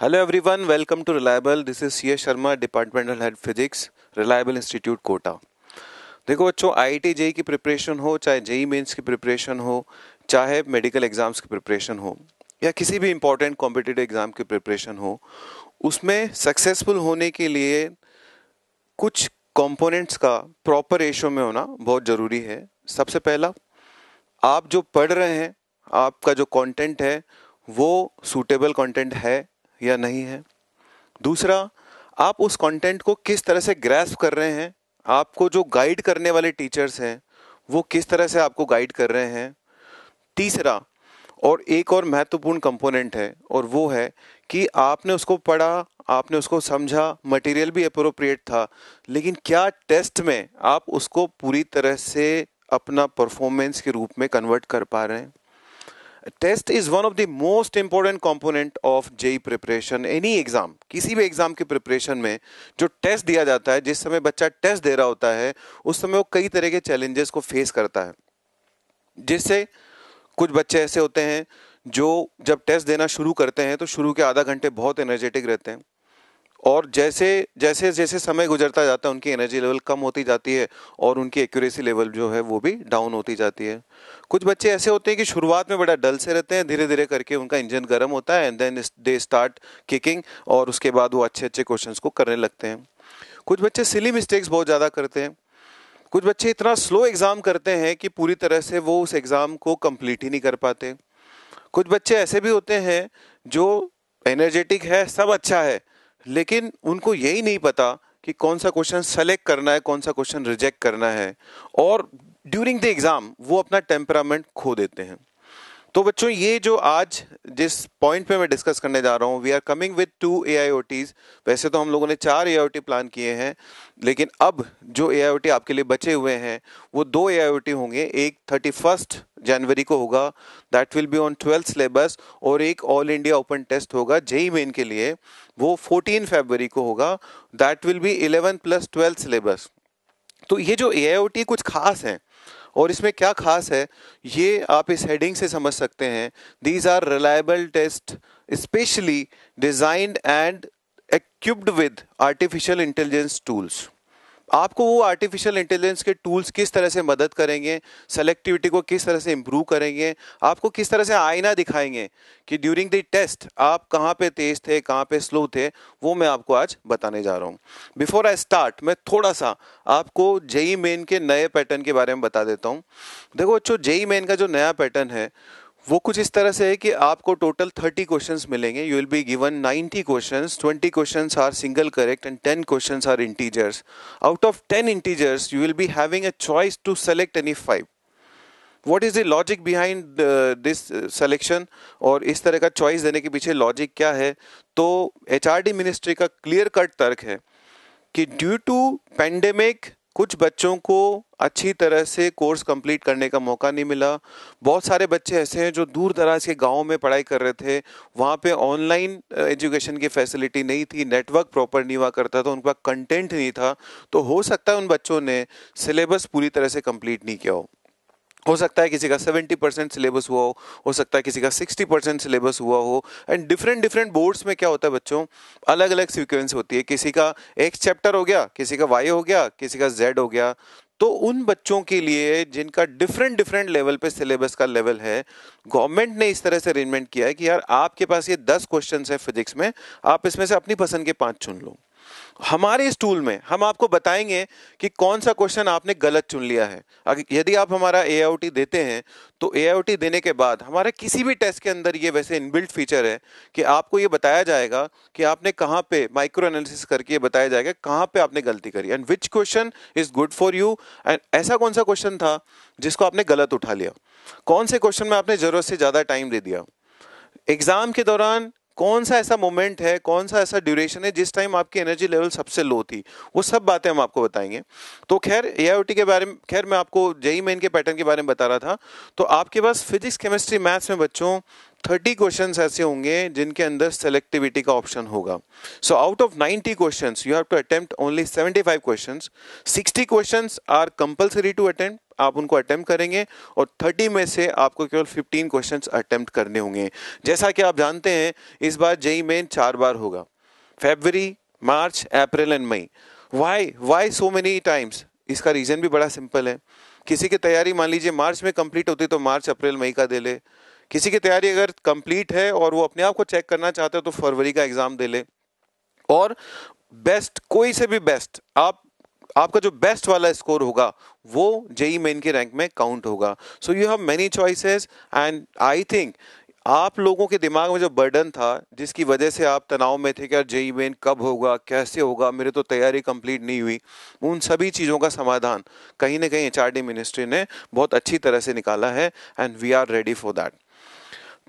Hello everyone welcome to Reliable this is C A Sharma departmental head physics Reliable institute Kota देखो बच्चों I T JEE की preparation हो चाहे JEE mains e की preparation हो चाहे मेडिकल एग्ज़ाम्स की प्रिपरेशन हो या किसी भी इंपॉर्टेंट कॉम्पिटिटिव एग्ज़ाम की प्रिपरेशन हो उसमें सक्सेसफुल होने के लिए कुछ कंपोनेंट्स का प्रॉपर रेशो में होना बहुत ज़रूरी है सबसे पहला आप जो पढ़ रहे हैं आपका जो कंटेंट है वो सूटेबल कंटेंट है या नहीं है दूसरा आप उस कंटेंट को किस तरह से ग्रैस्प कर रहे हैं आपको जो गाइड करने वाले टीचर्स हैं वो किस तरह से आपको गाइड कर रहे हैं तीसरा और एक और महत्वपूर्ण कंपोनेंट है और वो है कि आपने उसको पढ़ा आपने उसको समझा मटेरियल भी अप्रोप्रिएट था लेकिन क्या टेस्ट में आप उसको पूरी तरह से अपना परफॉर्मेंस के रूप में कन्वर्ट कर पा रहे हैं test is one of the most important component of JEE preparation any exam किसी भी एग्जाम के प्रिपरेशन में जो टेस्ट दिया जाता है जिस समय बच्चा टेस्ट दे रहा होता है उस समय वो कई तरह के चैलेंजेस को फेस करता है जिससे कुछ बच्चे ऐसे होते हैं जो जब टेस्ट देना शुरू करते हैं तो शुरू के आधा घंटे बहुत एनर्जेटिक रहते हैं और जैसे जैसे जैसे समय गुजरता जाता है उनकी एनर्जी लेवल कम होती जाती है और उनकी एक्यूरेसी लेवल जो है वो भी डाउन होती जाती है कुछ बच्चे ऐसे होते हैं कि शुरुआत में बड़ा डल से रहते हैं धीरे धीरे करके उनका इंजन गर्म होता है and then they start kicking और उसके बाद वो अच्छे अच्छे क्वेश्चन को करने लगते हैं कुछ बच्चे सिली मिस्टेक्स बहुत ज़्यादा करते हैं कुछ बच्चे इतना स्लो एग्ज़ाम करते हैं कि पूरी तरह से वो उस एग्ज़ाम को कंप्लीट ही नहीं कर पाते कुछ बच्चे ऐसे भी होते हैं जो एनर्जेटिक है सब अच्छा है लेकिन उनको यही नहीं पता कि कौन सा क्वेश्चन सेलेक्ट करना है कौन सा क्वेश्चन रिजेक्ट करना है और ड्यूरिंग द एग्ज़ाम वो अपना टेम्परामेंट खो देते हैं तो बच्चों ये जो आज जिस पॉइंट पे मैं डिस्कस करने जा रहा हूँ we are coming with to a वैसे तो हम लोगों ने चार ए प्लान किए हैं लेकिन अब जो ए आपके लिए बचे हुए हैं वो दो ए होंगे एक थर्टी फर्स्ट जनवरी को होगा that will be on twelfth syllabus और एक ऑल इंडिया ओपन टेस्ट होगा जेई मेन e के लिए वो फोर्टीन फेबररी को होगा that will be eleven plus twelfth syllabus तो ये जो ए कुछ खास हैं और इसमें क्या खास है ये आप इस हेडिंग से समझ सकते हैं these are Reliable test specially designed and equipped with artificial intelligence tools आपको वो आर्टिफिशियल इंटेलिजेंस के टूल्स किस तरह से मदद करेंगे सेलेक्टिविटी को किस तरह से इम्प्रूव करेंगे आपको किस तरह से आईना दिखाएंगे कि ड्यूरिंग द टेस्ट आप कहाँ पे तेज थे कहाँ पे स्लो थे वो मैं आपको आज बताने जा रहा हूँ बिफोर आई स्टार्ट मैं थोड़ा सा आपको जेई मेन e के नए पैटर्न के बारे में बता देता हूँ देखो जो जेई मेन का जो नया पैटर्न है वो कुछ इस तरह से है कि आपको टोटल थर्टी क्वेश्चन मिलेंगे you will be given ninety question twenty question are single correct and ten question are integers out of ten integers you will be having a choice to select any five what is the logic behind this selection और इस तरह का choice देने के पीछे logic क्या है तो एच मिनिस्ट्री का क्लियर कट तर्क है कि ड्यू टू पेंडेमिक कुछ बच्चों को अच्छी तरह से कोर्स कंप्लीट करने का मौका नहीं मिला बहुत सारे बच्चे ऐसे हैं जो दूर दराज के गाँव में पढ़ाई कर रहे थे वहाँ पे ऑनलाइन एजुकेशन की फैसिलिटी नहीं थी नेटवर्क प्रॉपर नहीं हुआ करता था उनका कंटेंट नहीं था तो हो सकता है उन बच्चों ने सिलेबस पूरी तरह से कंप्लीट नहीं किया हो हो सकता है किसी का 70 परसेंट सिलेबस हुआ हो हो सकता है किसी का 60 परसेंट सिलेबस हुआ हो एंड डिफरेंट डिफरेंट बोर्ड्स में क्या होता है बच्चों अलग अलग सीक्वेंस होती है किसी का एक चैप्टर हो गया किसी का वाई हो गया किसी का जेड हो गया तो उन बच्चों के लिए जिनका डिफरेंट डिफरेंट लेवल पे सिलेबस का लेवल है गवर्नमेंट ने इस तरह से अरेंजमेंट किया है कि यार आपके पास ये दस क्वेश्चन है फिजिक्स में आप इसमें से अपनी पसंद के पाँच चुन लो हमारे इस टूल में हम आपको बताएंगे कि कौन सा क्वेश्चन आपने गलत चुन लिया है अगर यदि आप हमारा ए देते हैं तो ए देने के बाद हमारे किसी भी टेस्ट के अंदर ये वैसे इनबिल्ट फीचर है कि आपको ये बताया जाएगा कि आपने कहाँ पे माइक्रो एनालिसिस करके ये बताया जाएगा कहाँ पे आपने गलती करी and which question is good for you and ऐसा कौन सा क्वेश्चन था जिसको आपने गलत उठा लिया कौन से क्वेश्चन में आपने ज़रूरत से ज़्यादा टाइम दे दिया एग्ज़ाम के दौरान कौन सा ऐसा मोमेंट है कौन सा ऐसा ड्यूरेशन है जिस टाइम आपकी एनर्जी लेवल सबसे लो थी वो सब बातें हम आपको बताएंगे तो खैर ए के बारे में खैर मैं आपको जेई मेन e e के पैटर्न के बारे में बता रहा था तो आपके पास फिजिक्स केमिस्ट्री मैथ्स में बच्चों थर्टी क्वेश्चन ऐसे होंगे जिनके अंदर सेलेक्टिविटी का ऑप्शन होगा so out of ninety question you have to attempt only seventy five question sixty question are compulsory to attempt आप उनको अटैम्प्ट करेंगे और 30 में से आपको केवल 15 क्वेश्चंस अटैम्प्ट करने होंगे जैसा कि आप जानते हैं इस बार जेई मेन चार बार होगा February March April and May why why so many times इसका रीज़न भी बड़ा सिंपल है किसी की तैयारी मान लीजिए मार्च में कंप्लीट होती तो मार्च अप्रैल मई का दे ले किसी की तैयारी अगर कंप्लीट है और वो अपने आप को चेक करना चाहते हो तो फरवरी का एग्ज़ाम दे ले और बेस्ट कोई से भी बेस्ट आप आपका जो बेस्ट वाला स्कोर होगा वो जेई मेन e के रैंक में काउंट होगा so you have many choices and I think आप लोगों के दिमाग में जो बर्डन था जिसकी वजह से आप तनाव में थे कि यार जेई मेन e कब होगा कैसे होगा मेरे तो तैयारी कंप्लीट नहीं हुई उन सभी चीज़ों का समाधान कहीं ना कहीं एच मिनिस्ट्री ने बहुत अच्छी तरह से निकाला है and we are ready for that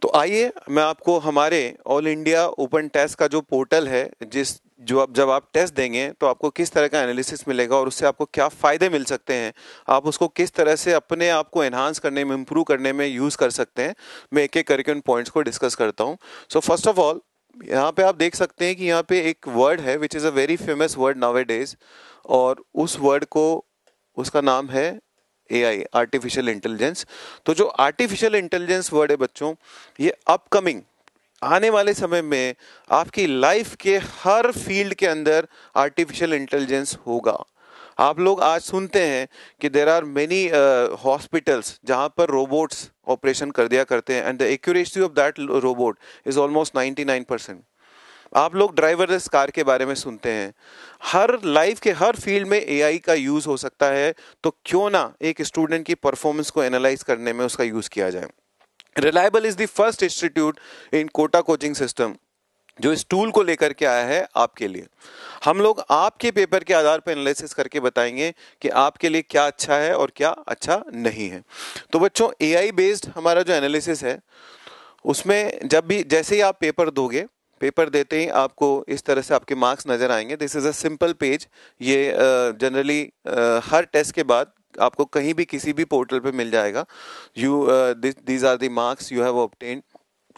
तो आइए मैं आपको हमारे ऑल इंडिया ओपन टेस्ट का जो पोर्टल है जिस जो अब जब आप टेस्ट देंगे तो आपको किस तरह का एनालिसिस मिलेगा और उससे आपको क्या फ़ायदे मिल सकते हैं आप उसको किस तरह से अपने आप को एनहांस करने में इम्प्रूव करने में यूज़ कर सकते हैं मैं एक एक करके उन पॉइंट्स को डिस्कस करता हूँ सो फर्स्ट ऑफ ऑल यहाँ पे आप देख सकते हैं कि यहाँ पे एक वर्ड है which is a very famous word nowadays और उस वर्ड को उसका नाम है ए आई आर्टिफिशियल इंटेलिजेंस तो जो आर्टिफिशियल इंटेलिजेंस वर्ड है बच्चों ये अपकमिंग आने वाले समय में आपकी लाइफ के हर फील्ड के अंदर आर्टिफिशियल इंटेलिजेंस होगा आप लोग आज सुनते हैं कि देर आर मेनी हॉस्पिटल्स जहाँ पर रोबोट्स ऑपरेशन कर दिया करते हैं and the accuracy of that robot is almost 99 percent आप लोग ड्राइवरलेस कार के बारे में सुनते हैं हर लाइफ के हर फील्ड में एआई का यूज़ हो सकता है तो क्यों ना एक स्टूडेंट की परफॉर्मेंस को एनालाइज करने में उसका यूज़ किया जाए Reliable is the first institute in Kota coaching system जो इस टूल को लेकर के आया है आपके लिए हम लोग आपके पेपर के आधार पर एनालिसिस करके बताएंगे कि आपके लिए क्या अच्छा है और क्या अच्छा नहीं है तो बच्चों आई बेस्ड हमारा जो एनालिसिस है उसमें जब भी जैसे ही आप पेपर दोगे पेपर देते ही आपको इस तरह से आपके मार्क्स नज़र आएंगे this is a simple page ये जनरली uh, uh, हर टेस्ट के बाद आपको कहीं भी किसी भी पोर्टल पे मिल जाएगा you this these are the marks you have obtained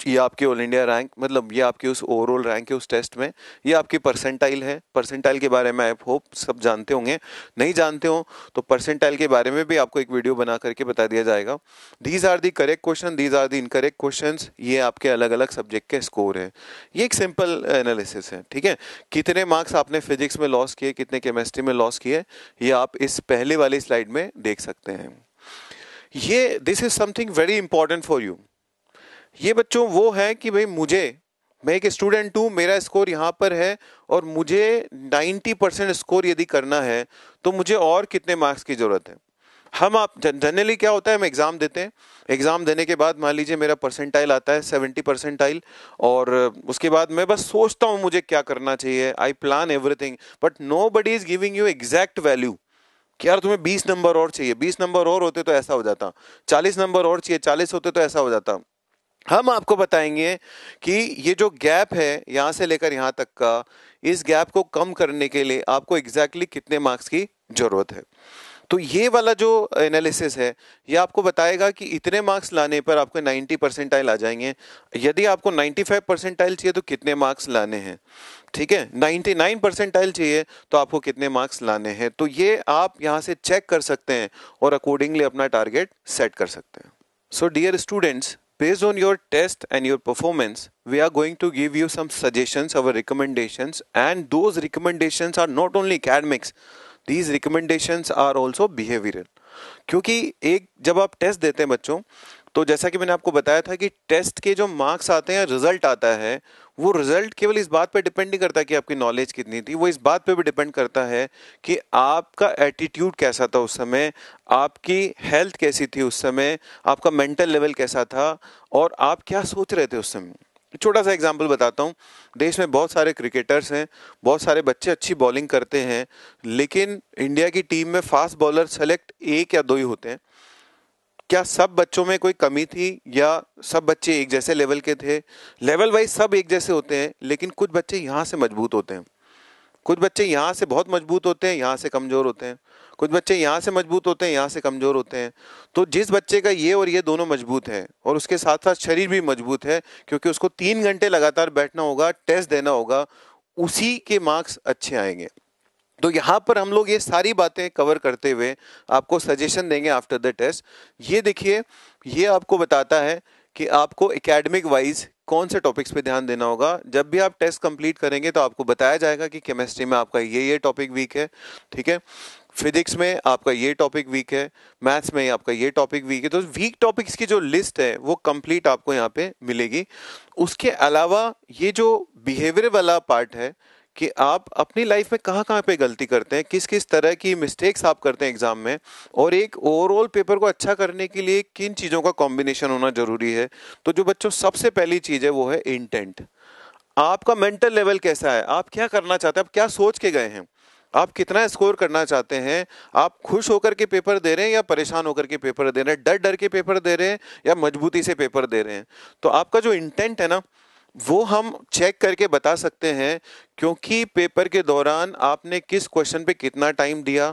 ये आपके ऑल इंडिया रैंक मतलब ये आपकी उस ओवरऑल रैंक है उस टेस्ट में ये आपकी परसेंटाइल है परसेंटाइल के बारे में आई होप सब जानते होंगे नहीं जानते हो तो परसेंटाइल के बारे में भी आपको एक वीडियो बना करके बता दिया जाएगा these are the correct question these are the incorrect question ये आपके अलग अलग सब्जेक्ट के स्कोर है ये एक सिंपल एनालिसिस है ठीक है कितने मार्क्स आपने फिजिक्स में लॉस किए कितने केमिस्ट्री में लॉस किए ये आप इस पहले वाली स्लाइड में देख सकते हैं ये this is something very important for you ये बच्चों वो है कि भाई मुझे मैं एक स्टूडेंट हूँ मेरा स्कोर यहाँ पर है और मुझे 90 परसेंट स्कोर यदि करना है तो मुझे और कितने मार्क्स की ज़रूरत है हम आप जनरली क्या होता है हम एग्ज़ाम देते हैं एग्ज़ाम देने के बाद मान लीजिए मेरा परसेंटाइल आता है सेवेंटी परसेंटाइल और उसके बाद मैं बस सोचता हूँ मुझे क्या करना चाहिए I plan everything but nobody is giving you exact value कि यार तुम्हें बीस नंबर और चाहिए बीस नंबर और होते तो ऐसा हो जाता चालीस नंबर और चाहिए चालीस होते तो ऐसा हो जाता हम आपको बताएंगे कि ये जो गैप है यहाँ से लेकर यहाँ तक का इस गैप को कम करने के लिए आपको एग्जैक्टली exactly कितने मार्क्स की ज़रूरत है तो ये वाला जो एनालिसिस है ये आपको बताएगा कि इतने मार्क्स लाने पर आपको 90 परसेंटाइल आ जाएंगे यदि आपको 95 परसेंटाइल चाहिए तो कितने मार्क्स लाने हैं ठीक है 99 परसेंटाइल चाहिए तो आपको कितने मार्क्स लाने हैं तो ये आप यहाँ से चेक कर सकते हैं और अकॉर्डिंगली अपना टारगेट सेट कर सकते हैं so dear students Based on your test and your performance, we are going to give you some suggestions, our recommendations, and those recommendations are not only academics, these recommendations are also behavioral. क्योंकि एक जब आप test देते हैं बच्चों तो जैसा कि मैंने आपको बताया था कि टेस्ट के जो मार्क्स आते हैं रिजल्ट आता है वो रिजल्ट केवल इस बात पे डिपेंड नहीं करता कि आपकी नॉलेज कितनी थी वो इस बात पे भी डिपेंड करता है कि आपका एटीट्यूड कैसा था उस समय आपकी हेल्थ कैसी थी उस समय आपका मेंटल लेवल कैसा था और आप क्या सोच रहे थे उस समय छोटा सा एग्जाम्पल बताता हूँ देश में बहुत सारे क्रिकेटर्स हैं बहुत सारे बच्चे अच्छी बॉलिंग करते हैं लेकिन इंडिया की टीम में फास्ट बॉलर सेलेक्ट एक या दो ही होते हैं क्या सब बच्चों में कोई कमी थी या सब बच्चे एक जैसे लेवल के थे लेवल वाइज सब एक जैसे होते हैं लेकिन कुछ बच्चे यहाँ से मजबूत होते हैं कुछ बच्चे यहाँ से बहुत मजबूत होते हैं यहाँ से कमज़ोर होते हैं कुछ बच्चे यहाँ से मजबूत होते हैं यहाँ से कमज़ोर होते हैं तो जिस बच्चे का ये और ये दोनों मजबूत है और उसके साथ साथ शरीर भी मजबूत है क्योंकि उसको तीन घंटे लगातार बैठना होगा टेस्ट देना होगा उसी के मार्क्स अच्छे आएंगे तो यहाँ पर हम लोग ये सारी बातें कवर करते हुए आपको सजेशन देंगे आफ्टर द टेस्ट ये देखिए ये आपको बताता है कि आपको एकेडमिक वाइज कौन से टॉपिक्स पे ध्यान देना होगा जब भी आप टेस्ट कंप्लीट करेंगे तो आपको बताया जाएगा कि केमिस्ट्री में आपका ये ये टॉपिक वीक है ठीक है फिजिक्स में आपका ये टॉपिक वीक है मैथ्स में आपका ये टॉपिक वीक है तो वीक टॉपिक्स की जो लिस्ट है वो कंप्लीट आपको यहाँ पे मिलेगी उसके अलावा ये जो बिहेवियर वाला पार्ट है कि आप अपनी लाइफ में कहाँ कहाँ पे गलती करते हैं किस किस तरह की मिस्टेक्स आप करते हैं एग्ज़ाम में और एक ओवरऑल पेपर को अच्छा करने के लिए किन चीज़ों का कॉम्बिनेशन होना ज़रूरी है तो जो बच्चों सबसे पहली चीज़ है वो है इंटेंट आपका मेंटल लेवल कैसा है आप क्या करना चाहते हैं आप क्या सोच के गए हैं आप कितना स्कोर करना चाहते हैं आप खुश होकर के पेपर दे रहे हैं या परेशान होकर के पेपर दे रहे हैं डर डर के पेपर दे रहे हैं या मजबूती से पेपर दे रहे हैं तो आपका जो इंटेंट है ना वो हम चेक करके बता सकते हैं क्योंकि पेपर के दौरान आपने किस क्वेश्चन पे कितना टाइम दिया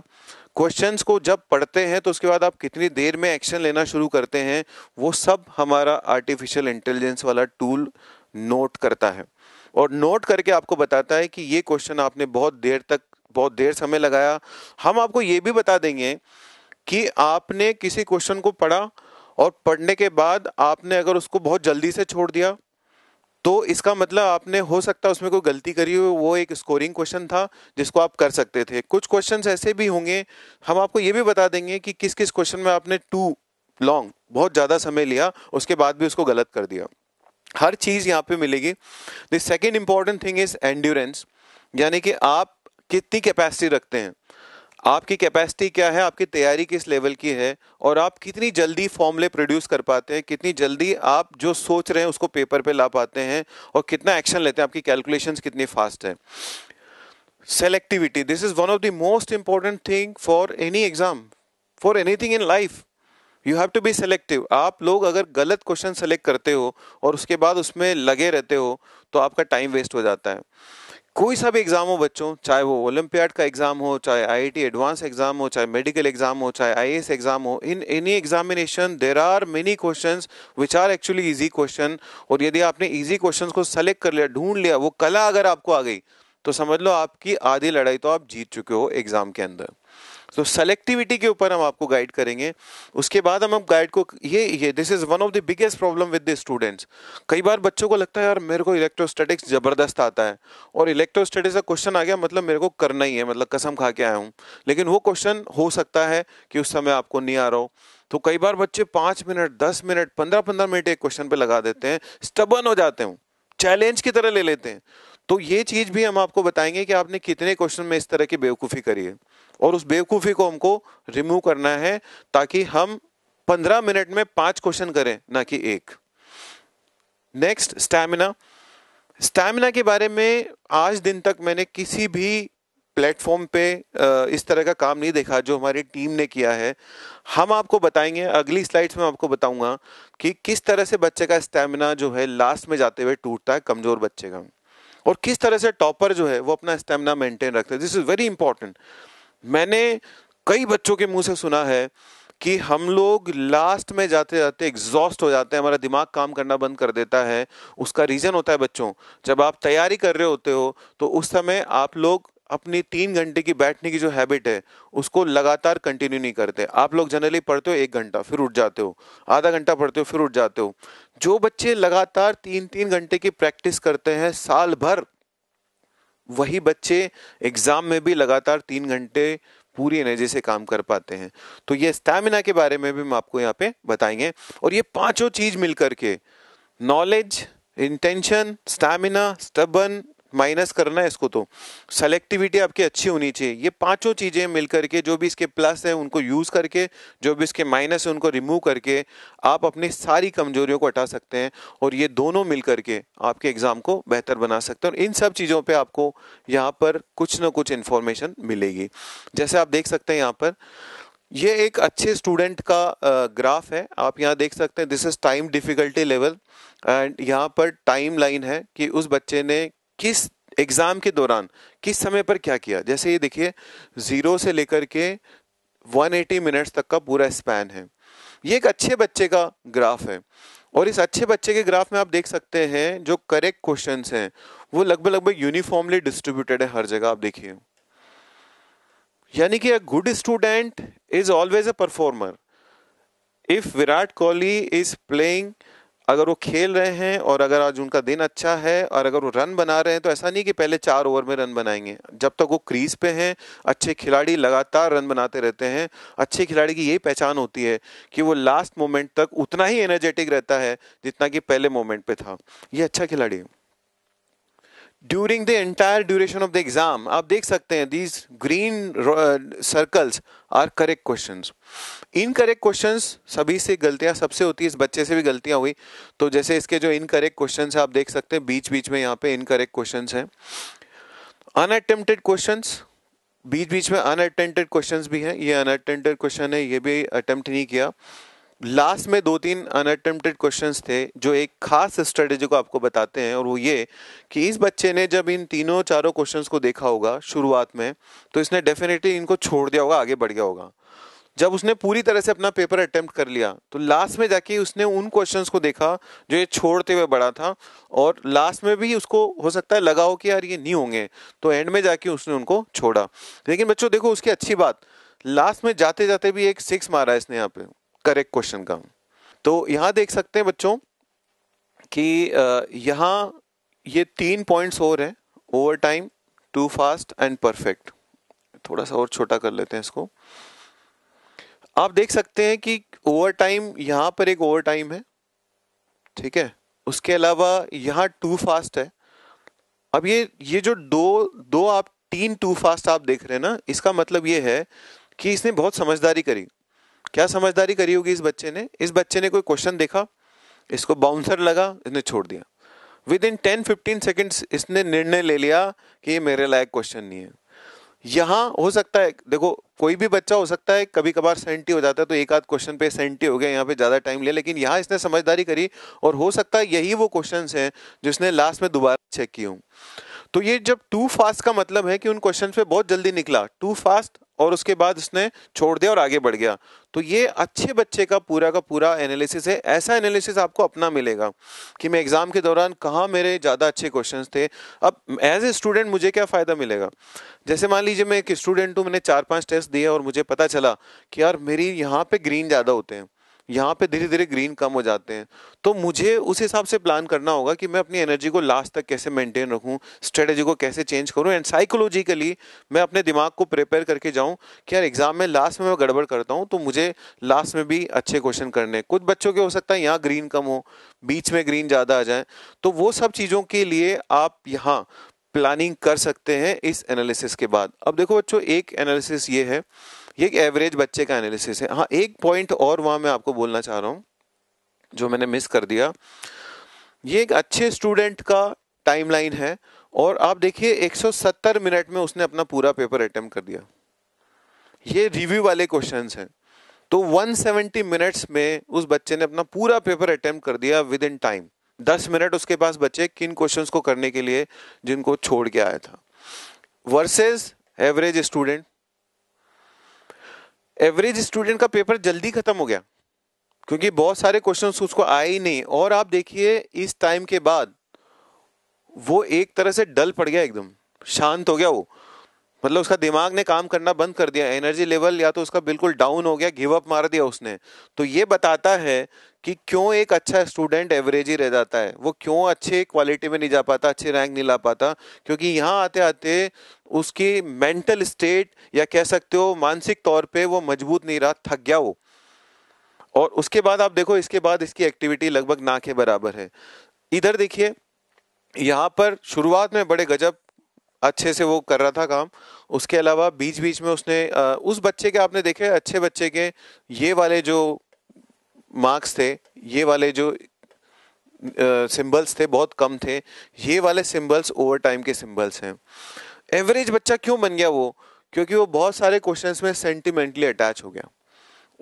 क्वेश्चंस को जब पढ़ते हैं तो उसके बाद आप कितनी देर में एक्शन लेना शुरू करते हैं वो सब हमारा आर्टिफिशियल इंटेलिजेंस वाला टूल नोट करता है और नोट करके आपको बताता है कि ये क्वेश्चन आपने बहुत देर तक बहुत देर समय लगाया हम आपको ये भी बता देंगे कि आपने किसी क्वेश्चन को पढ़ा और पढ़ने के बाद आपने अगर उसको बहुत जल्दी से छोड़ दिया तो इसका मतलब आपने हो सकता है उसमें कोई गलती करी हो वो एक स्कोरिंग क्वेश्चन था जिसको आप कर सकते थे कुछ क्वेश्चंस ऐसे भी होंगे हम आपको ये भी बता देंगे कि किस किस क्वेश्चन में आपने टू लॉन्ग बहुत ज़्यादा समय लिया उसके बाद भी उसको गलत कर दिया हर चीज़ यहाँ पे मिलेगी the second important thing is endurance यानी कि आप कितनी कैपेसिटी रखते हैं आपकी कैपेसिटी क्या है आपकी तैयारी किस लेवल की है और आप कितनी जल्दी फॉर्मूले प्रोड्यूस कर पाते हैं कितनी जल्दी आप जो सोच रहे हैं उसको पेपर पे ला पाते हैं और कितना एक्शन लेते हैं आपकी कैलकुलेशन कितनी फास्ट है selectivity this is one of the most important thing for any exam for anything in life you have to be selective आप लोग अगर गलत क्वेश्चन सेलेक्ट करते हो और उसके बाद उसमें लगे रहते हो तो आपका टाइम वेस्ट हो जाता है कोई सा भी एग्ज़ाम हो बच्चों चाहे वो ओलंपियाड का एग्ज़ाम हो चाहे आईआईटी एडवांस एग्ज़ाम हो चाहे मेडिकल एग्ज़ाम हो चाहे आईएएस एग्ज़ाम हो in any examination there are many questions which are actually easy question और यदि आपने इजी क्वेश्चंस को सेलेक्ट कर लिया ढूंढ लिया वो कला अगर आपको आ गई तो समझ लो आपकी आधी लड़ाई तो आप जीत चुके हो एग्ज़ाम के अंदर तो सेलेक्टिविटी के ऊपर हम आपको गाइड करेंगे उसके बाद हम गाइड को ये ये this is one of the biggest problem with the students कई बार बच्चों को लगता है यार मेरे को इलेक्ट्रोस्टैटिक्स ज़बरदस्त आता है और इलेक्ट्रोस्टैटिक्स का क्वेश्चन आ गया मतलब मेरे को करना ही है मतलब कसम खा के आया हूँ लेकिन वो क्वेश्चन हो सकता है कि उस समय आपको नहीं आ रहा हो तो कई बार बच्चे पाँच मिनट दस मिनट पंद्रह पंद्रह मिनट एक क्वेश्चन पर लगा देते हैं स्टबन हो जाते हैं चैलेंज की तरह ले लेते हैं तो ये चीज़ भी हम आपको बताएंगे कि आपने कितने क्वेश्चन में इस तरह की बेवकूफ़ी करी है और उस बेवकूफ़ी को हमको रिमूव करना है ताकि हम पंद्रह मिनट में पांच क्वेश्चन करें ना कि एक नेक्स्ट स्टैमिना स्टैमिना के बारे में आज दिन तक मैंने किसी भी प्लेटफॉर्म पे इस तरह का काम नहीं देखा जो हमारी टीम ने किया है हम आपको बताएंगे अगली स्लाइड्स में आपको बताऊंगा कि किस तरह से बच्चे का स्टैमिना जो है लास्ट में जाते हुए टूटता है कमज़ोर बच्चे का और किस तरह से टॉपर जो है वो अपना स्टेमिना मेंटेन रखते हैं दिस इज़ वेरी इंपॉर्टेंट मैंने कई बच्चों के मुंह से सुना है कि हम लोग लास्ट में जाते जाते एग्जॉस्ट हो जाते हैं हमारा दिमाग काम करना बंद कर देता है उसका रीज़न होता है बच्चों जब आप तैयारी कर रहे होते हो तो उस समय आप लोग अपनी तीन घंटे की बैठने की जो हैबिट है उसको लगातार कंटिन्यू नहीं करते आप लोग जनरली पढ़ते हो एक घंटा फिर उठ जाते हो आधा घंटा पढ़ते हो फिर उठ जाते हो जो बच्चे लगातार तीन तीन घंटे की प्रैक्टिस करते हैं साल भर वही बच्चे एग्ज़ाम में भी लगातार तीन घंटे पूरी एनर्जी से काम कर पाते हैं तो ये स्टैमिना के बारे में भी हम आपको यहाँ पे बताएंगे और ये पांचों चीज़ मिलकर के knowledge intention stamina stubborn minus करना है इसको तो सेलेक्टिविटी आपकी अच्छी होनी चाहिए ये पांचों चीज़ें मिलकर के जो भी इसके प्लस हैं उनको यूज़ करके जो भी इसके माइनस हैं उनको रिमूव करके आप अपनी सारी कमजोरियों को हटा सकते हैं और ये दोनों मिल करके आपके एग्ज़ाम को बेहतर बना सकते हैं और इन सब चीज़ों पर आपको यहाँ पर कुछ ना कुछ इन्फॉर्मेशन मिलेगी जैसे आप देख सकते हैं यहाँ पर ये एक अच्छे स्टूडेंट का ग्राफ है आप यहाँ देख सकते हैं this is time difficulty level and यहाँ पर टाइम लाइन है कि उस बच्चे ने किस एग्जाम के दौरान किस समय पर क्या किया जैसे ये देखिए जीरो से लेकर के 180 मिनट्स तक का पूरा स्पैन है ये एक अच्छे बच्चे का ग्राफ है और इस अच्छे बच्चे के ग्राफ में आप देख सकते हैं जो करेक्ट क्वेश्चन हैं वो लगभग लगभग यूनिफॉर्मली डिस्ट्रीब्यूटेड है हर जगह आप देखिए यानी कि a good student is always a performer if Virat Kohli is playing अगर वो खेल रहे हैं और अगर आज उनका दिन अच्छा है और अगर वो रन बना रहे हैं तो ऐसा नहीं कि पहले चार ओवर में रन बनाएंगे जब तक वो क्रीज पे हैं अच्छे खिलाड़ी लगातार रन बनाते रहते हैं अच्छे खिलाड़ी की यही पहचान होती है कि वो लास्ट मोमेंट तक उतना ही एनर्जेटिक रहता है जितना कि पहले मोमेंट पर था ये अच्छा खिलाड़ी है during the entire duration of the exam आप देख सकते हैं these green circles are correct question incorrect question सभी से गलतियां सबसे होती है इस बच्चे से भी गलतियां हुई तो जैसे इसके जो इनकरेक्ट क्वेश्चन है आप देख सकते हैं बीच बीच में यहाँ पे इनकरेक्ट क्वेश्चन है अनअटेम्प्टेड क्वेश्चन बीच बीच में अनअटेंटेड क्वेश्चन भी हैं ये अनअटेंटेड क्वेश्चन है ये भी अटेम्प्ट नहीं किया लास्ट में दो तीन अनअटेम्प्टेड क्वेश्चंस थे जो एक खास स्ट्रेटेजी को आपको बताते हैं और वो ये कि इस बच्चे ने जब इन तीनों चारों क्वेश्चंस को देखा होगा शुरुआत में तो इसने डेफिनेटली इनको छोड़ दिया होगा आगे बढ़ गया होगा जब उसने पूरी तरह से अपना पेपर अटेम्प्ट कर लिया तो लास्ट में जाके उसने उन क्वेश्चन को देखा जो ये छोड़ते हुए बढ़ा था और लास्ट में भी उसको हो सकता है लगा हो कि यार ये नहीं होंगे तो एंड में जाके उसने उनको छोड़ा लेकिन बच्चों देखो उसकी अच्छी बात लास्ट में जाते जाते भी एक सिक्स मारा इसने यहाँ पे करेक्ट क्वेश्चन का तो यहां देख सकते हैं बच्चों कि यहां ये तीन पॉइंट्स और हैं over time too fast and perfect थोड़ा सा और छोटा कर लेते हैं इसको आप देख सकते हैं कि ओवर टाइम यहां पर एक ओवर टाइम है ठीक है उसके अलावा यहां टू फास्ट है अब ये ये जो दो दो आप तीन टू फास्ट आप देख रहे हैं ना इसका मतलब ये है कि इसने बहुत समझदारी करी क्या समझदारी करी होगी इस बच्चे ने इस बच्चे ने कोई क्वेश्चन देखा इसको बाउंसर लगा इसने छोड़ दिया within ten fifteen seconds इसने निर्णय ले लिया कि ये मेरे लायक क्वेश्चन नहीं है यहाँ हो सकता है देखो कोई भी बच्चा हो सकता है कभी कभार सेंटी हो जाता है तो एक आध क्वेश्चन पे सेंटी हो गया यहाँ पे ज़्यादा टाइम लिया लेकिन यहाँ इसने समझदारी करी और हो सकता है यही वो क्वेश्चन हैं जिसने लास्ट में दोबारा चेक किया हूँ तो ये जब टू फास्ट का मतलब है कि उन क्वेश्चन पे बहुत जल्दी निकला टू फास्ट और उसके बाद उसने छोड़ दिया और आगे बढ़ गया तो ये अच्छे बच्चे का पूरा का पूरा एनालिसिस है ऐसा एनालिसिस आपको अपना मिलेगा कि मैं एग्ज़ाम के दौरान कहाँ मेरे ज़्यादा अच्छे क्वेश्चन थे अब एज ए स्टूडेंट मुझे क्या फ़ायदा मिलेगा जैसे मान लीजिए मैं एक स्टूडेंट हूँ मैंने चार पाँच टेस्ट दिए और मुझे पता चला कि यार मेरी यहाँ पर ग्रीन ज़्यादा होते हैं यहाँ पे धीरे धीरे ग्रीन कम हो जाते हैं तो मुझे उस हिसाब से प्लान करना होगा कि मैं अपनी एनर्जी को लास्ट तक कैसे मेंटेन रखूँ स्ट्रेटेजी को कैसे चेंज करूँ एंड साइकोलॉजिकली मैं अपने दिमाग को प्रिपेयर करके जाऊँ कि यार एग्ज़ाम में लास्ट में मैं गड़बड़ करता हूँ तो मुझे लास्ट में भी अच्छे क्वेश्चन करने कुछ बच्चों के हो सकता है यहाँ ग्रीन कम हो बीच में ग्रीन ज़्यादा आ जाए तो वो सब चीज़ों के लिए आप यहाँ प्लानिंग कर सकते हैं इस एनालिसिस के बाद अब देखो बच्चों एक एनालिसिस ये है ये एक एवरेज बच्चे का एनालिसिस है हाँ एक पॉइंट और वहाँ मैं आपको बोलना चाह रहा हूँ जो मैंने मिस कर दिया ये एक अच्छे स्टूडेंट का टाइमलाइन है और आप देखिए 170 मिनट में उसने अपना पूरा पेपर अटैम्प्ट कर दिया ये रिव्यू वाले क्वेश्चंस हैं तो 170 मिनट्स में उस बच्चे ने अपना पूरा पेपर अटैम्प्ट कर दिया विद इन टाइम 10 मिनट उसके पास बचे किन क्वेश्चंस को करने के लिए जिनको छोड़ के आया था versus average student average student का पेपर जल्दी खत्म हो गया क्योंकि बहुत सारे क्वेश्चन उसको आए ही नहीं और आप देखिए इस टाइम के बाद वो एक तरह से डल पड़ गया एकदम शांत हो गया वो मतलब उसका दिमाग ने काम करना बंद कर दिया एनर्जी लेवल या तो उसका बिल्कुल डाउन हो गया गिव अप मार दिया उसने तो ये बताता है कि क्यों एक अच्छा स्टूडेंट एवरेज ही रह जाता है वो क्यों अच्छे क्वालिटी में नहीं जा पाता अच्छे रैंक नहीं ला पाता क्योंकि यहाँ आते आते उसकी मेंटल स्टेट या कह सकते हो मानसिक तौर पर वो मजबूत नहीं रहा थक गया वो और उसके बाद आप देखो इसके बाद इसकी एक्टिविटी लगभग ना के बराबर है इधर देखिए यहाँ पर शुरुआत में बड़े गजब अच्छे से वो कर रहा था काम उसके अलावा बीच बीच में उसने उस बच्चे के आपने देखे अच्छे बच्चे के ये वाले जो मार्क्स थे ये वाले जो सिंबल्स थे बहुत कम थे ये वाले सिंबल्स ओवर टाइम के सिंबल्स हैं एवरेज बच्चा क्यों बन गया वो क्योंकि वो बहुत सारे क्वेश्चंस में सेंटिमेंटली अटैच हो गया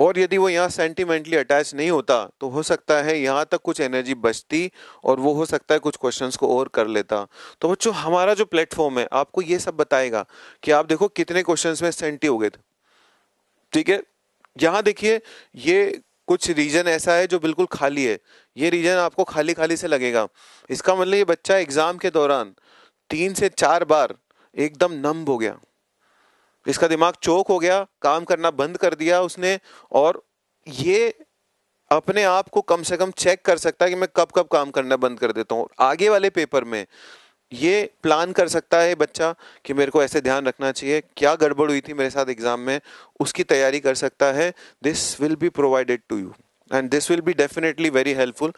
और यदि वो यहाँ सेंटिमेंटली अटैच नहीं होता तो हो सकता है यहाँ तक कुछ एनर्जी बचती और वो हो सकता है कुछ क्वेश्चंस को और कर लेता तो बच्चों हमारा जो प्लेटफॉर्म है आपको ये सब बताएगा कि आप देखो कितने क्वेश्चंस में सेंटी हो गए थे ठीक है यहाँ देखिए ये कुछ रीजन ऐसा है जो बिल्कुल खाली है ये रीजन आपको खाली खाली से लगेगा इसका मतलब ये बच्चा एग्ज़ाम के दौरान तीन से चार बार एकदम नम्ब हो गया इसका दिमाग चौक हो गया काम करना बंद कर दिया उसने और ये अपने आप को कम से कम चेक कर सकता है कि मैं कब कब काम करना बंद कर देता हूँ आगे वाले पेपर में ये प्लान कर सकता है बच्चा कि मेरे को ऐसे ध्यान रखना चाहिए क्या गड़बड़ हुई थी मेरे साथ एग्जाम में उसकी तैयारी कर सकता है this will be provided to you and this will be definitely very helpful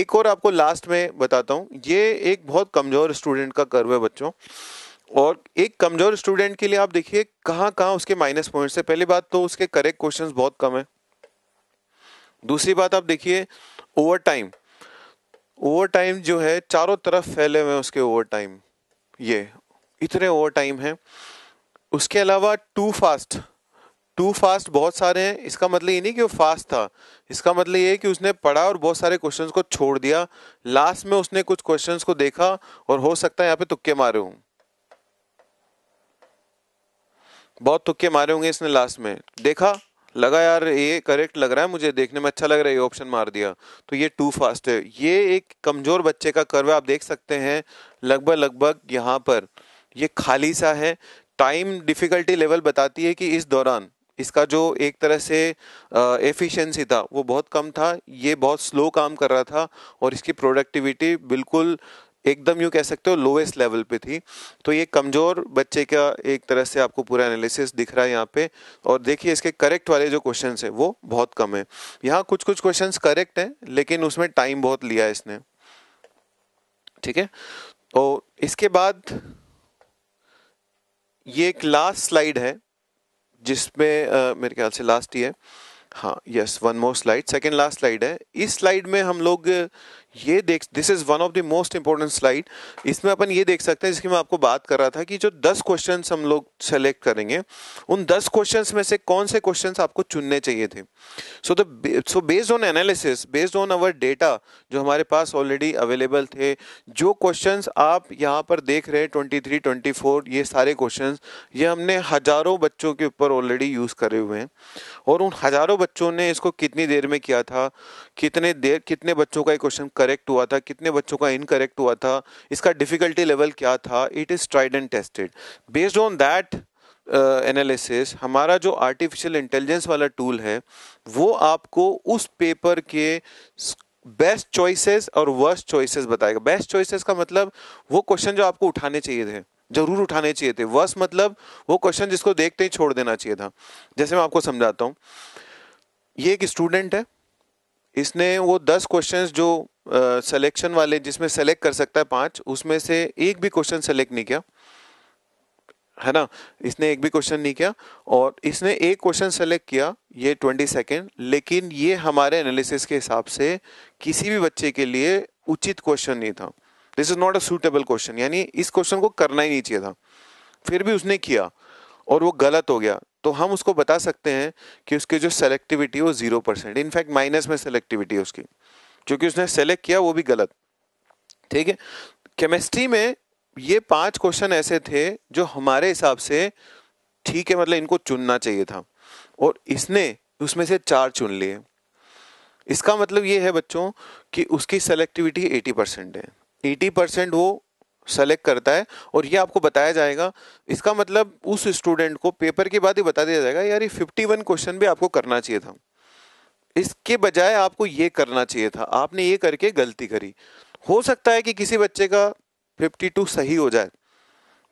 एक और आपको लास्ट में बताता हूँ ये एक बहुत कमज़ोर स्टूडेंट का कर्व है बच्चों और एक कमज़ोर स्टूडेंट के लिए आप देखिए कहाँ कहाँ उसके माइनस पॉइंट है पहली बात तो उसके करेक्ट क्वेश्चंस बहुत कम है दूसरी बात आप देखिए ओवर टाइम ओवर टाइम जो है चारों तरफ फैले हुए उसके ओवर टाइम ये इतने ओवर टाइम है उसके अलावा टू फास्ट टू फास्ट बहुत सारे हैं इसका मतलब ये नहीं कि वो फास्ट था इसका मतलब ये है कि उसने पढ़ा और बहुत सारे क्वेश्चंस को छोड़ दिया लास्ट में उसने कुछ क्वेश्चंस को देखा और हो सकता है यहाँ पे तुक्के मारे हूँ बहुत तुक्के मारे होंगे इसने लास्ट में देखा लगा यार ये करेक्ट लग रहा है मुझे देखने में अच्छा लग रहा है ये ऑप्शन मार दिया तो ये टू फास्ट है ये एक कमज़ोर बच्चे का कर्व आप देख सकते हैं लगभग लगभग यहाँ पर ये खाली सा है टाइम डिफ़िकल्टी लेवल बताती है कि इस दौरान इसका जो एक तरह से एफिशिएंसी था वो बहुत कम था ये बहुत स्लो काम कर रहा था और इसकी प्रोडक्टिविटी बिल्कुल एकदम यूँ कह सकते हो लोएस्ट लेवल पे थी तो ये कमज़ोर बच्चे का एक तरह से आपको पूरा एनालिसिस दिख रहा है यहाँ पे और देखिए इसके करेक्ट वाले जो क्वेश्चन हैं वो बहुत कम है यहाँ कुछ कुछ क्वेश्चन करेक्ट हैं लेकिन उसमें टाइम बहुत लिया है इसने ठीक है तो इसके बाद ये एक लास्ट स्लाइड है जिसमें मेरे ख्याल से लास्ट ही है हाँ yes one more slide second last slide है इस स्लाइड में हम लोग ये देख this is one of the most important slide इसमें अपन ये देख सकते हैं जिसकी मैं आपको बात कर रहा था कि जो दस क्वेश्चन हम लोग सेलेक्ट करेंगे उन दस क्वेश्चन में से कौन से क्वेश्चन आपको चुनने चाहिए थे so the so based on analysis based on our data जो हमारे पास ऑलरेडी अवेलेबल थे जो क्वेश्चन आप यहाँ पर देख रहे हैं ट्वेंटी थ्री ट्वेंटी फोर ये सारे क्वेश्चन ये हमने हजारों बच्चों के ऊपर ऑलरेडी यूज़ करे हुए हैं और उन हजारों बच्चों ने इसको कितनी देर में किया था कितने देर कितने बच्चों का ये क्वेश्चन करेक्ट हुआ था कितने बच्चों का इनकरेक्ट हुआ था इसका डिफिकल्टी लेवल क्या था it is tried and tested based on that analysis हमारा जो आर्टिफिशियल इंटेलिजेंस वाला टूल है वो आपको उस पेपर के बेस्ट चॉइसेस और वर्स्ट चॉइसेस बताएगा बेस्ट चॉइसेस का मतलब वो क्वेश्चन जो आपको उठाने चाहिए थे जरूर उठाने चाहिए थे वर्स मतलब वो क्वेश्चन जिसको देखते ही छोड़ देना चाहिए था जैसे मैं आपको समझाता हूँ ये एक स्टूडेंट है इसने वो दस क्वेश्चंस जो सिलेक्शन वाले जिसमें सेलेक्ट कर सकता है पांच उसमें से एक भी क्वेश्चन सेलेक्ट नहीं किया है ना इसने एक भी क्वेश्चन नहीं किया और इसने एक क्वेश्चन सेलेक्ट किया ये ट्वेंटी सेकेंड लेकिन ये हमारे एनालिसिस के हिसाब से किसी भी बच्चे के लिए उचित क्वेश्चन नहीं था this is not a suitable question यानी इस क्वेश्चन को करना ही नहीं चाहिए था फिर भी उसने किया और वो गलत हो गया तो हम उसको बता सकते हैं कि उसकी जो सेलेक्टिविटी वो जीरो परसेंट इनफैक्ट माइनस में सेलेक्टिविटी है उसकी जो कि उसने सेलेक्ट किया वो भी गलत ठीक है केमिस्ट्री में ये पांच क्वेश्चन ऐसे थे जो हमारे हिसाब से ठीक है मतलब इनको चुनना चाहिए था और इसने उसमें से चार चुन लिए इसका मतलब ये है बच्चों कि उसकी सेलेक्टिविटी एटी परसेंट है एटी परसेंट वो सेलेक्ट करता है और ये आपको बताया जाएगा इसका मतलब उस स्टूडेंट को पेपर के बाद ही बता दिया जाएगा यार ये वन क्वेश्चन भी आपको करना चाहिए था इसके बजाय आपको ये करना चाहिए था आपने ये करके गलती करी हो सकता है कि किसी बच्चे का 52 सही हो जाए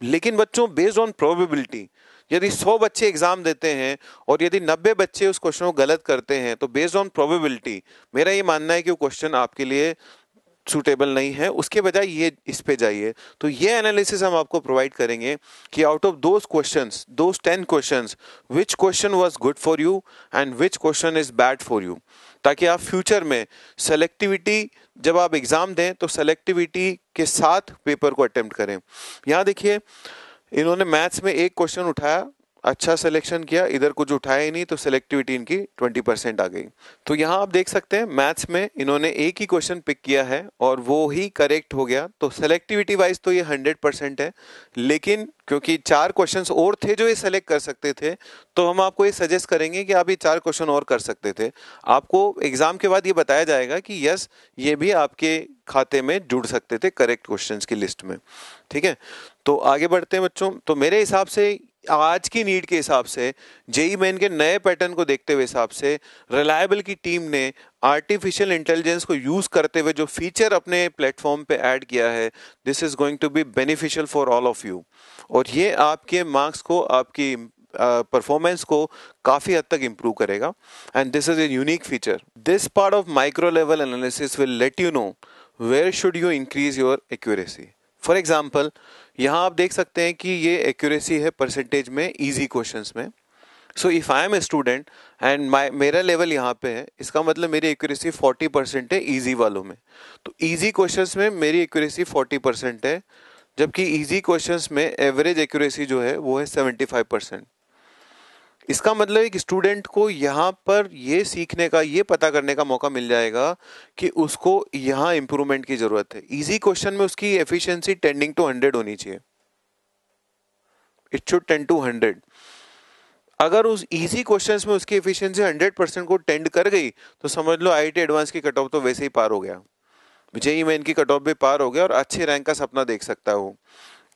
लेकिन बच्चों बेस्ड ऑन प्रोबेबिलिटी यदि 100 बच्चे एग्जाम देते हैं और यदि 90 बच्चे उस क्वेश्चन को गलत करते हैं तो बेस्ड ऑन प्रोबेबिलिटी मेरा ये मानना है कि वो क्वेश्चन आपके लिए सूटेबल नहीं है उसके बजाय ये इस पे जाइए तो ये एनालिसिस हम आपको प्रोवाइड करेंगे कि out of those question those ten question which question was good for you and which question is bad for you ताकि आप फ्यूचर में सेलेक्टिविटी जब आप एग्ज़ाम दें तो सेलेक्टिविटी के साथ पेपर को अटेम्प्ट करें यहाँ देखिए इन्होंने मैथ्स में एक क्वेश्चन उठाया अच्छा सिलेक्शन किया इधर कुछ उठाया ही नहीं तो सिलेक्टिविटी इनकी 20 परसेंट आ गई तो यहाँ आप देख सकते हैं मैथ्स में इन्होंने एक ही क्वेश्चन पिक किया है और वो ही करेक्ट हो गया तो सेलेक्टिविटी वाइज तो ये 100 परसेंट है लेकिन क्योंकि चार क्वेश्चन और थे जो ये सेलेक्ट कर सकते थे तो हम आपको ये सजेस्ट करेंगे कि आप ये चार क्वेश्चन और कर सकते थे आपको एग्जाम के बाद ये बताया जाएगा कि यस ये भी आपके खाते में जुड़ सकते थे करेक्ट क्वेश्चंस की लिस्ट में ठीक है तो आगे बढ़ते हैं बच्चों तो मेरे हिसाब से आज की नीड के हिसाब से जेई मेन के नए पैटर्न को देखते हुए हिसाब से रिलायबल की टीम ने आर्टिफिशियल इंटेलिजेंस को यूज़ करते हुए जो फीचर अपने प्लेटफॉर्म पे ऐड किया है this is going to be beneficial for all of you और ये आपके मार्क्स को आपकी परफॉर्मेंस uh, को काफ़ी हद तक इम्प्रूव करेगा and this is a unique feature this part of micro level analysis will let you know where should you increase your accuracy for example यहाँ आप देख सकते हैं कि ये एक्यूरेसी है परसेंटेज में ईजी क्वेश्चन में so if I am a student and my मेरा लेवल यहाँ पे है इसका मतलब मेरी एक्यूरेसी 40 परसेंट है ईजी वालों में तो ईजी क्वेश्चन में मेरी एक्यूरेसी 40 परसेंट है जबकि ईजी क्वेश्चन में एवरेज एक्यूरेसी जो है वो है 75 परसेंट इसका मतलब एक स्टूडेंट को यहाँ पर ये सीखने का ये पता करने का मौका मिल जाएगा कि उसको यहाँ इम्प्रूवमेंट की ज़रूरत है इजी क्वेश्चन में उसकी एफिशिएंसी टेंडिंग टू हंड्रेड होनी चाहिए it should tend to hundred अगर उस इजी क्वेश्चंस में उसकी एफिशिएंसी हंड्रेड परसेंट को टेंड कर गई तो समझ लो आई एडवांस की कट ऑफ तो वैसे ही पार हो गया जेई मैन की कट ऑफ भी पार हो गया और अच्छे रैंक का सपना देख सकता हूँ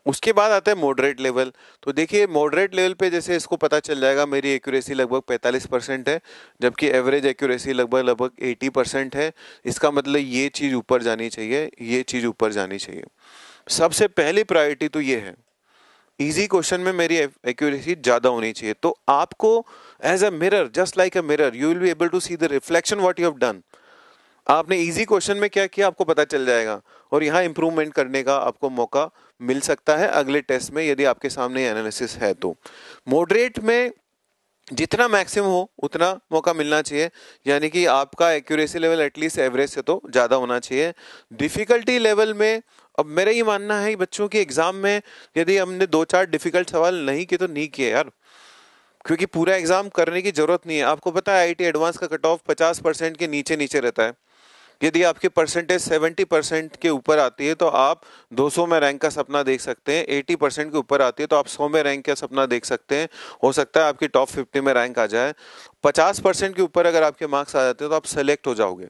उसके बाद आता है मॉडरेट लेवल तो देखिए मॉडरेट लेवल पे जैसे इसको पता चल जाएगा मेरी एक्यूरेसी लगभग 45 परसेंट है जबकि एवरेज एक्यूरेसी लगभग लगभग 80 परसेंट है इसका मतलब ये चीज़ ऊपर जानी चाहिए ये चीज़ ऊपर जानी चाहिए सबसे पहली प्रायोरिटी तो ये है इजी क्वेश्चन में मेरी एक्यूरेसी ज़्यादा होनी चाहिए तो आपको as a mirror just like a mirror you will be able to see the reflection what you have done आपने इजी क्वेश्चन में क्या किया आपको पता चल जाएगा और यहाँ इम्प्रूवमेंट करने का आपको मौका मिल सकता है अगले टेस्ट में यदि आपके सामने एनालिसिस है तो मॉडरेट में जितना मैक्सिमम हो उतना मौका मिलना चाहिए यानी कि आपका एक्यूरेसी लेवल एटलीस्ट एवरेज से तो ज़्यादा होना चाहिए डिफ़िकल्टी लेवल में अब मेरा ये मानना है बच्चों की एग्ज़ाम में यदि हमने दो चार डिफ़िकल्ट सवाल नहीं किए तो नहीं किए यार क्योंकि पूरा एग्ज़ाम करने की ज़रूरत नहीं है आपको पता है आई एडवांस का कट ऑफ पचास परसेंट के नीचे नीचे रहता है यदि आपकी परसेंटेज 70 परसेंट के ऊपर आती है तो आप 200 में रैंक का सपना देख सकते हैं 80 परसेंट के ऊपर आती है तो आप 100 में रैंक का सपना देख सकते हैं हो सकता है आपकी टॉप फिफ्टी में रैंक आ जाए पचास परसेंट के ऊपर अगर आपके मार्क्स आ जाते हैं तो आप सेलेक्ट हो जाओगे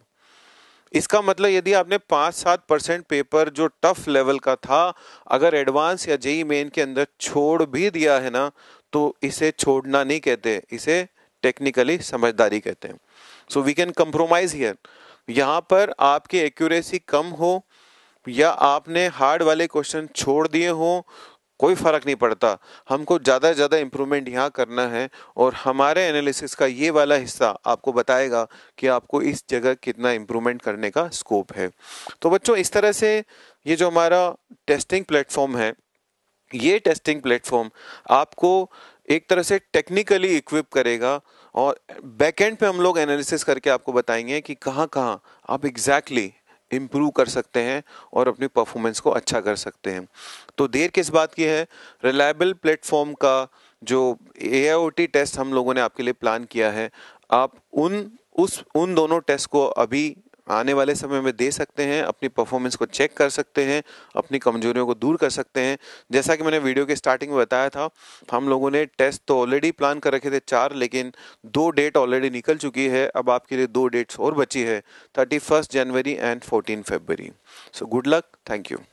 इसका मतलब यदि आपने पाँच सात परसेंट पेपर जो टफ लेवल का था अगर एडवांस या जेई मेन के अंदर छोड़ भी दिया है ना तो इसे छोड़ना नहीं कहते इसे टेक्निकली समझदारी कहते हैं so we can compromise here यहाँ पर आपकी एक्यूरेसी कम हो या आपने हार्ड वाले क्वेश्चन छोड़ दिए हों कोई फ़र्क नहीं पड़ता हमको ज़्यादा से ज़्यादा इम्प्रूवमेंट यहाँ करना है और हमारे एनालिसिस का ये वाला हिस्सा आपको बताएगा कि आपको इस जगह कितना इम्प्रूवमेंट करने का स्कोप है तो बच्चों इस तरह से ये जो हमारा टेस्टिंग प्लेटफॉर्म है ये टेस्टिंग प्लेटफॉर्म आपको एक तरह से टेक्निकली इक्विप करेगा और बैकएंड पे हम लोग एनालिसिस करके आपको बताएंगे कि कहाँ कहाँ आप एग्जैक्टली exactly इम्प्रूव कर सकते हैं और अपनी परफॉर्मेंस को अच्छा कर सकते हैं तो देर किस बात की है रिलायबल प्लेटफॉर्म का जो ए टेस्ट हम लोगों ने आपके लिए प्लान किया है आप उन उस उन दोनों टेस्ट को अभी आने वाले समय में दे सकते हैं अपनी परफॉर्मेंस को चेक कर सकते हैं अपनी कमजोरियों को दूर कर सकते हैं जैसा कि मैंने वीडियो के स्टार्टिंग में बताया था हम लोगों ने टेस्ट तो ऑलरेडी प्लान कर रखे थे चार लेकिन दो डेट ऑलरेडी निकल चुकी है अब आपके लिए दो डेट्स और बची है thirty first January and fourteen February so good luck thank you